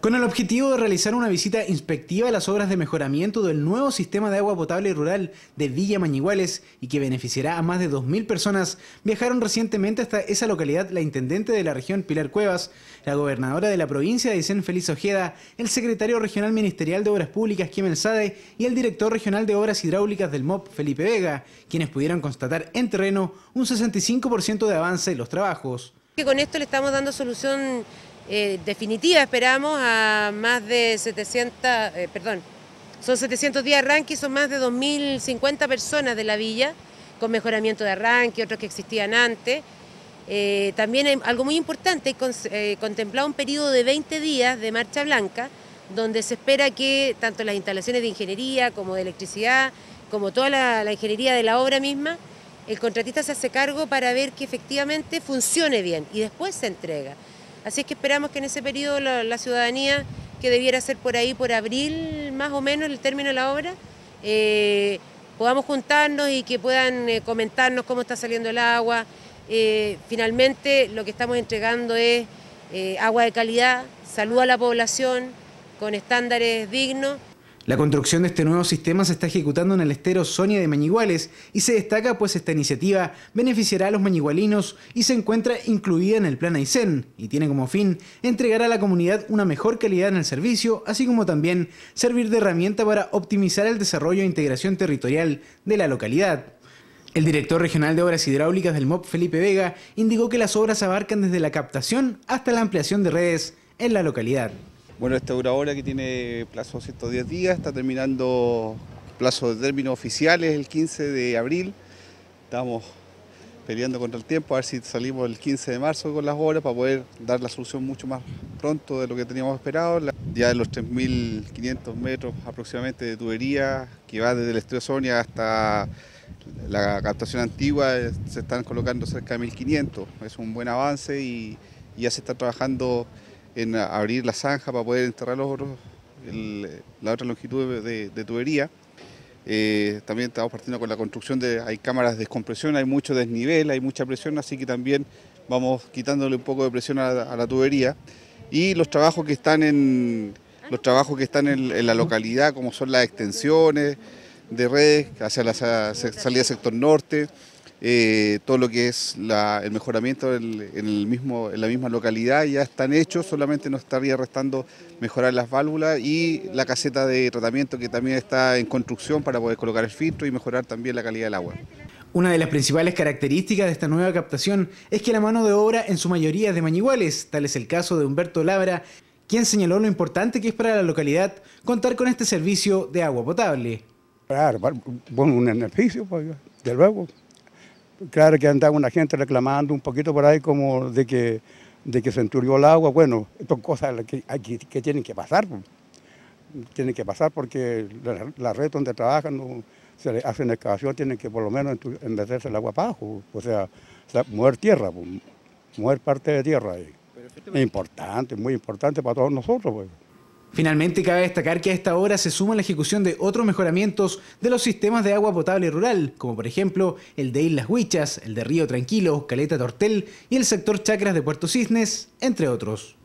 con el objetivo de realizar una visita inspectiva a las obras de mejoramiento del nuevo sistema de agua potable rural de Villa Mañiguales y que beneficiará a más de 2.000 personas, viajaron recientemente hasta esa localidad la intendente de la región Pilar Cuevas, la gobernadora de la provincia de Isen Feliz Ojeda, el secretario regional ministerial de Obras Públicas Quim Sade y el director regional de Obras Hidráulicas del MOP Felipe Vega, quienes pudieron constatar en terreno un 65% de avance en los trabajos. Que con esto le estamos dando solución eh, definitiva, esperamos, a más de 700, eh, perdón, son 700 días de arranque, son más de 2.050 personas de la villa, con mejoramiento de arranque, otros que existían antes. Eh, también algo muy importante, contemplar eh, contemplado un periodo de 20 días de marcha blanca, donde se espera que tanto las instalaciones de ingeniería como de electricidad, como toda la ingeniería de la obra misma, el contratista se hace cargo para ver que efectivamente funcione bien y después se entrega. Así es que esperamos que en ese periodo la, ciudadanía, que debiera ser por ahí, por abril más o menos el término de la obra, eh, podamos juntarnos y que puedan eh, comentarnos cómo está saliendo el agua. Eh, finalmente lo que estamos entregando es agua de calidad, salud a la población con estándares dignos la construcción de este nuevo sistema se está ejecutando en el estero Sonia de Mañiguales y se destaca pues esta iniciativa beneficiará a los mañigualinos y se encuentra incluida en el plan Aysén y tiene como fin entregar a la comunidad una mejor calidad en el servicio, así como también servir de herramienta para optimizar el desarrollo e integración territorial de la localidad. El director regional de Obras Hidráulicas del MOP, Felipe Vega, indicó que las obras abarcan desde la captación hasta la ampliación de redes en la localidad. Bueno, esta obra ahora que tiene plazo 110 días, está terminando plazo de términos oficiales el 15 de abril. Estamos peleando contra el tiempo, a ver si salimos el 15 de marzo con las obras para poder dar la solución mucho más pronto de lo que teníamos esperado. Ya de los 3.500 metros aproximadamente de tubería que va desde el Estudio Sonia hasta la captación antigua eh, se están colocando cerca de 1.500. Es un buen avance y ya se está trabajando en abrir la zanja para poder enterrar los la otra longitud de, tubería. Eh, también estamos partiendo con la construcción de, hay cámaras de descompresión, hay mucho desnivel, hay mucha presión, así que también vamos quitándole un poco de presión a la, tubería. Y los trabajos que están en, los trabajos que están la localidad, como son las extensiones de redes hacia la salida sector norte, eh, todo lo que es el mejoramiento en, la misma localidad ya están hechos, solamente nos estaría restando mejorar las válvulas y la caseta de tratamiento que también está en construcción para poder colocar el filtro y mejorar también la calidad del agua. Una de las principales características de esta nueva captación es que la mano de obra en su mayoría es de Mañiguales, tal es el caso de Humberto Labra, quien señaló lo importante que es para la localidad contar con este servicio de agua potable. Claro, bueno, un beneficio, pues, del. luego claro que andaba una gente reclamando un poquito por ahí como de que, de que se enturió el agua. Bueno, son cosas que, tienen que pasar. Pues. Tienen que pasar porque la, red donde trabajan, se le hacen excavación, tienen que por lo menos meterse el agua abajo. O sea, mover tierra, pues, mover parte de tierra. Es importante, muy importante para todos nosotros. Pues. Finalmente, cabe destacar que a esta obra se suma la ejecución de otros mejoramientos de los sistemas de agua potable rural, como por ejemplo el de Islas Huichas, el de Río Tranquilo, Caleta Tortel y el sector Chacras de Puerto Cisnes, entre otros.